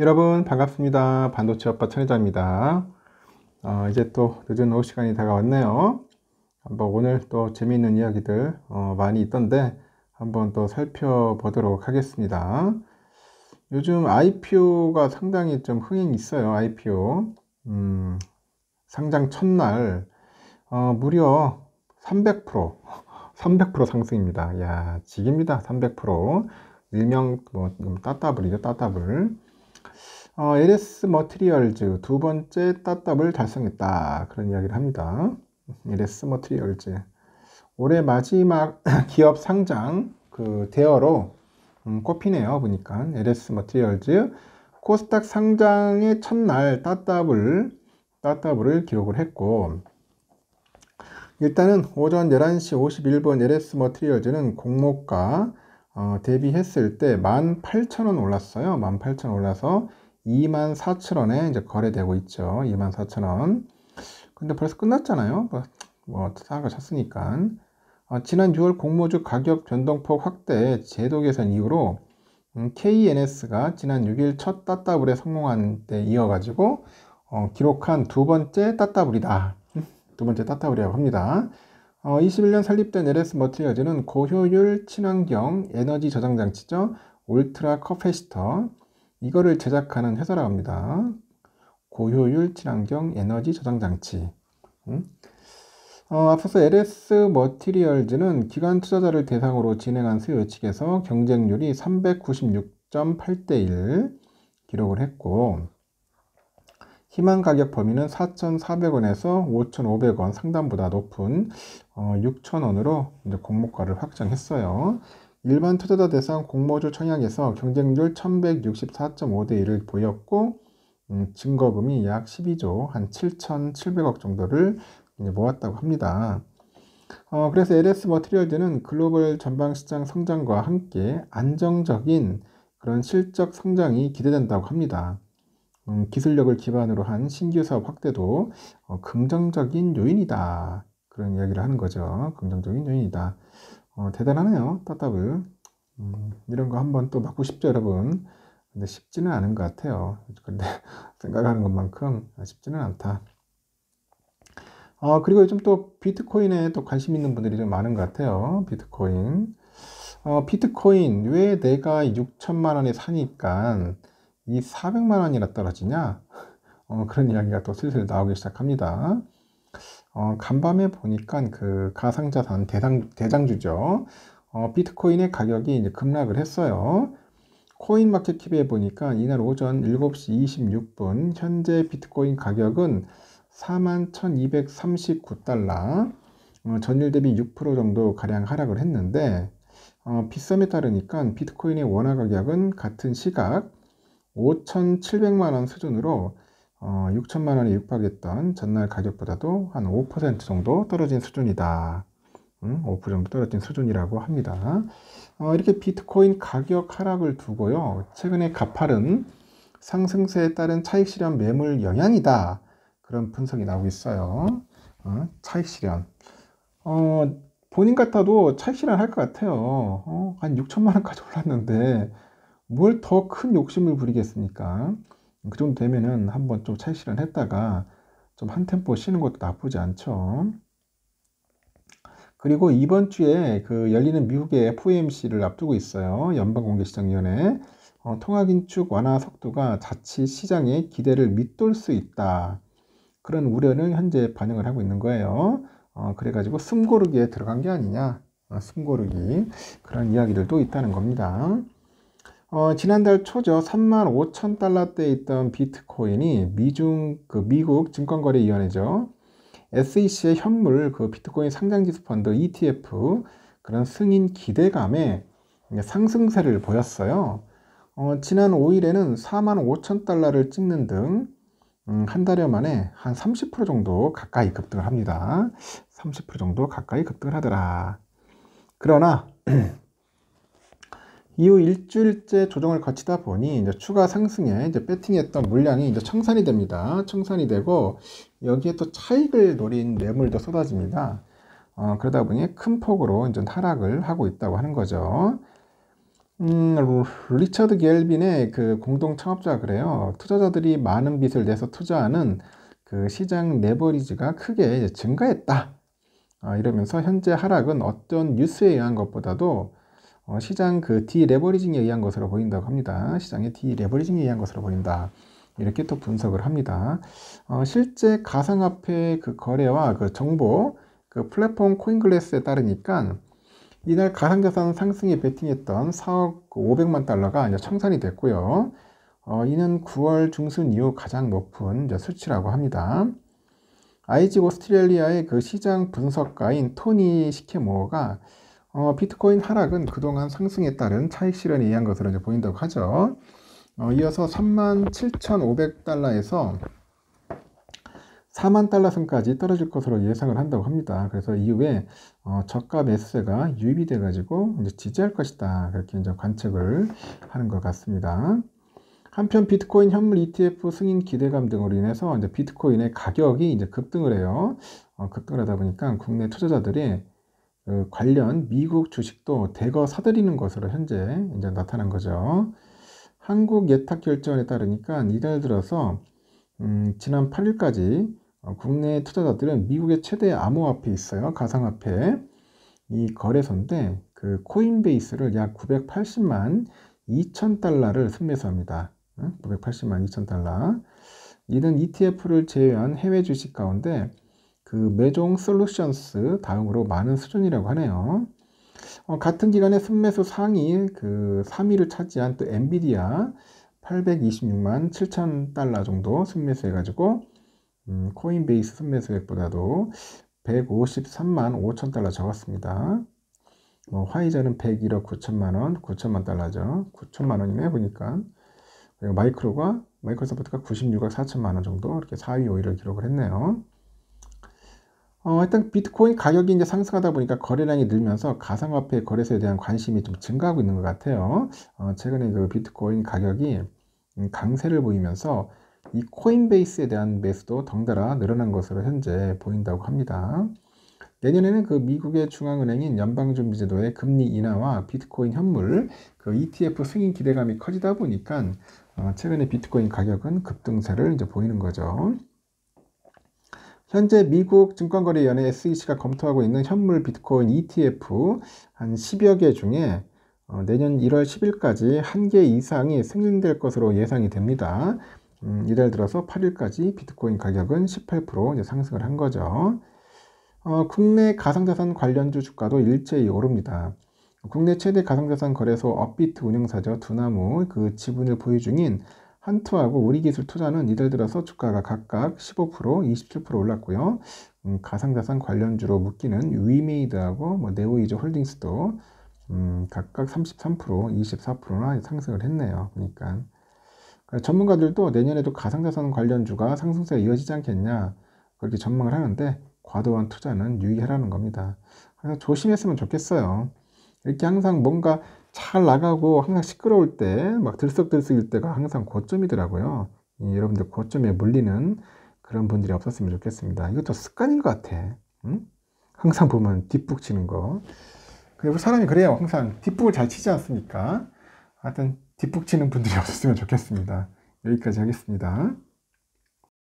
여러분 반갑습니다. 반도체 오빠 천혜자입니다. 어, 이제 또 늦은 오후 시간이 다가왔네요. 한번 오늘 또 재미있는 이야기들 어, 많이 있던데 한번 또 살펴보도록 하겠습니다. 요즘 IPO가 상당히 좀 흥행이 있어요. IPO 음, 상장 첫날 어, 무려 300% 300% 상승입니다. 야, 직입니다. 300%. 일명 뭐 따따블이죠. 따따블. 어, LS 머트리얼즈 두 번째 따답을 달성했다. 그런 이야기를 합니다. LS 머트리얼즈 올해 마지막 기업 상장 그 대어로 음, 꼽히네요. 보니까 LS 머트리얼즈 코스닥 상장의 첫날 따따블 따따블을 기록을 했고 일단은 오전 11시 51분 LS 머트리얼즈는 공모가 어, 대비했을 때 18,000원 올랐어요. 18,000원 올라서 24,000원에 이제 거래되고 있죠. 24,000원. 근데 벌써 끝났잖아요. 뭐, 사가 쳤으니까. 아, 지난 6월 공모주 가격 변동폭 확대 제도 개선 이후로 음, KNS가 지난 6일 첫 따따블에 성공한 때 이어가지고 어, 기록한 두 번째 따따블이다. 두 번째 따따블이라고 합니다. 어, 21년 설립된 LS 머티리어즈는 고효율 친환경 에너지 저장 장치죠. 울트라 커패시터 이거를 제작하는 회사라 고 합니다. 고효율 친환경 에너지 저장 장치. 음? 어, 앞서서 LS 머티리얼즈는 기관 투자자를 대상으로 진행한 수요 측에서 경쟁률이 396.8대 1 기록을 했고 희망 가격 범위는 4,400원에서 5,500원 상단보다 높은 어, 6,000원으로 공모가를 확정했어요. 일반 투자자 대상 공모주 청약에서 경쟁률 1164.5대 1을 보였고 음, 증거금이 약 12조 한 7,700억 정도를 모았다고 합니다. 어, 그래서 LS 머티리얼즈는 글로벌 전방 시장 성장과 함께 안정적인 그런 실적 성장이 기대된다고 합니다. 음, 기술력을 기반으로 한 신규 사업 확대도 어, 긍정적인 요인이다. 그런 이야기를 하는 거죠. 긍정적인 요인이다. 어, 대단하네요. 따따블. 음, 이런 거 한번 또 맞고 싶죠, 여러분? 근데 쉽지는 않은 것 같아요. 근데 생각하는 것만큼 쉽지는 않다. 어, 그리고 요즘 또 비트코인에 또 관심 있는 분들이 좀 많은 것 같아요. 비트코인. 어, 비트코인, 왜 내가 6천만 원에 사니까 이 400만 원이나 떨어지냐? 어, 그런 이야기가 또 슬슬 나오기 시작합니다. 어, 간밤에 보니까 그 가상자산 대상, 대장주죠. 어, 비트코인의 가격이 이제 급락을 했어요. 코인마켓킵에 보니까 이날 오전 7시 26분 현재 비트코인 가격은 41,239달러 어, 전일 대비 6% 정도 가량 하락을 했는데 어, 비썸에 따르니까 비트코인의 원화 가격은 같은 시각 5,700만원 수준으로 어, 6천만 원에 육박했던 전날 가격보다도 한 5% 정도 떨어진 수준이다. 음, 5% 정도 떨어진 수준이라고 합니다. 어, 이렇게 비트코인 가격 하락을 두고요. 최근에 가팔은 상승세에 따른 차익 실현 매물 영향이다. 그런 분석이 나오고 있어요. 어, 차익 실현. 어, 본인 같아도 차익 실현 할 것 같아요. 어, 한 6천만 원까지 올랐는데 뭘 더 큰 욕심을 부리겠습니까? 그 정도 되면은 한번 좀 차익 실현했다가 좀 한 템포 쉬는 것도 나쁘지 않죠. 그리고 이번 주에 그 열리는 미국의 FOMC를 앞두고 있어요. 연방공개시장위원회. 어, 통화긴축 완화 속도가 자칫 시장의 기대를 밑돌 수 있다. 그런 우려는 현재 반영을 하고 있는 거예요. 어, 그래가지고 숨고르기에 들어간 게 아니냐. 어, 숨고르기. 그런 이야기들도 있다는 겁니다. 어, 지난달 초죠. 3만 5천 달러대에 있던 비트코인이 미중 그 미국 증권거래위원회죠. SEC의 현물 그 비트코인 상장지수 펀드 ETF 그런 승인 기대감에 상승세를 보였어요. 어, 지난 5일에는 4만 5천 달러를 찍는 등한 음, 달여 만에 한 30% 정도 가까이 급등을 합니다. 30% 정도 가까이 급등을 하더라. 그러나 이후 일주일째 조정을 거치다 보니 이제 추가 상승에 이제 배팅했던 물량이 이제 청산이 됩니다. 청산이 되고 여기에 또 차익을 노린 매물도 쏟아집니다. 어, 그러다 보니 큰 폭으로 이제 하락을 하고 있다고 하는 거죠. 음, 리처드 겔빈의 그 공동 창업자 그래요. 투자자들이 많은 빚을 내서 투자하는 그 시장 레버리지가 크게 증가했다. 아, 이러면서 현재 하락은 어떤 뉴스에 의한 것보다도 어, 시장 그 D 레버리징에 의한 것으로 보인다고 합니다. 시장의 D 레버리징에 의한 것으로 보인다. 이렇게 또 분석을 합니다. 어, 실제 가상화폐 그 거래와 그 정보, 그 플랫폼 코인글래스에 따르니까 이날 가상자산 상승에 베팅했던 4억 500만 달러가 이제 청산이 됐고요. 어, 이는 9월 중순 이후 가장 높은 수치라고 합니다. IG 오스트레일리아의 그 시장 분석가인 토니 시케모어가 어, 비트코인 하락은 그동안 상승에 따른 차익 실현에 의한 것으로 이제 보인다고 하죠. 어, 이어서 37,500달러에서 4만 달러 선까지 떨어질 것으로 예상을 한다고 합니다. 그래서 이후에 어, 저가 매수세가 유입이 돼가지고 이제 지지할 것이다. 그렇게 이제 관측을 하는 것 같습니다. 한편 비트코인 현물 ETF 승인 기대감 등으로 인해서 이제 비트코인의 가격이 이제 급등을 해요. 어, 급등을 하다 보니까 국내 투자자들이 어, 관련 미국 주식도 대거 사들이는 것으로 현재 이제 나타난 거죠. 한국 예탁 결정에 따르니까 이달 들어서 음, 지난 8일까지 어, 국내 투자자들은 미국의 최대 암호화폐 있어요. 가상화폐. 이 거래소인데 그 코인베이스를 약 980만 2천 달러를 순매수합니다. 980만 2천 달러. 이는 ETF를 제외한 해외 주식 가운데 그 매종 솔루션스 다음으로 많은 수준이라고 하네요. 어, 같은 기간에 순매수 상위 그 3위를 차지한 또 엔비디아 826만 7천 달러 정도 순매수해가지고 음, 코인베이스 순매수액보다도 153만 5천 달러 적었습니다. 뭐 화이자는 101억 9천만 원, 9천만 달러죠. 9천만 원이네 보니까. 그리고 마이크로가 마이크로소프트가 96억 4천만 원 정도 이렇게 4위 5위를 기록을 했네요. 어, 일단 비트코인 가격이 이제 상승하다 보니까 거래량이 늘면서 가상화폐 거래소에 대한 관심이 좀 증가하고 있는 것 같아요. 어, 최근에 그 비트코인 가격이 음, 강세를 보이면서 이 코인베이스에 대한 매수도 덩달아 늘어난 것으로 현재 보인다고 합니다. 내년에는 그 미국의 중앙은행인 연방준비제도의 금리 인하와 비트코인 현물, 그 ETF 승인 기대감이 커지다 보니까 어, 최근에 비트코인 가격은 급등세를 이제 보이는 거죠. 현재 미국 증권거래위원회 SEC가 검토하고 있는 현물 비트코인 ETF 한 10여 개 중에 어, 내년 1월 10일까지 한 개 이상이 승인될 것으로 예상이 됩니다. 음, 이달 들어서 8일까지 비트코인 가격은 18% 상승을 한 거죠. 어, 국내 가상자산 관련주 주가도 일제히 오릅니다. 국내 최대 가상자산 거래소 업비트 운영사죠 두나무 그 지분을 보유 중인 한투하고 우리기술 투자는 이들 들어서 주가가 각각 15%, 27% 올랐고요. 음, 가상자산 관련주로 묶이는 위메이드하고 뭐 네오이즈 홀딩스도 음, 각각 33%, 24%나 상승을 했네요. 그러니까. 그러니까 전문가들도 내년에도 가상자산 관련주가 상승세가 이어지지 않겠냐 그렇게 전망을 하는데 과도한 투자는 유의하라는 겁니다. 그래서 조심했으면 좋겠어요. 이렇게 항상 뭔가 잘 나가고 항상 시끄러울 때 막 들썩들썩일 때가 항상 고점이더라고요. 예, 여러분들 고점에 물리는 그런 분들이 없었으면 좋겠습니다. 이것도 습관인 것 같아. 응? 항상 보면 뒷북 치는 거. 그리고 사람이 그래요. 항상 뒷북을 잘 치지 않습니까? 하여튼 뒷북 치는 분들이 없었으면 좋겠습니다. 여기까지 하겠습니다.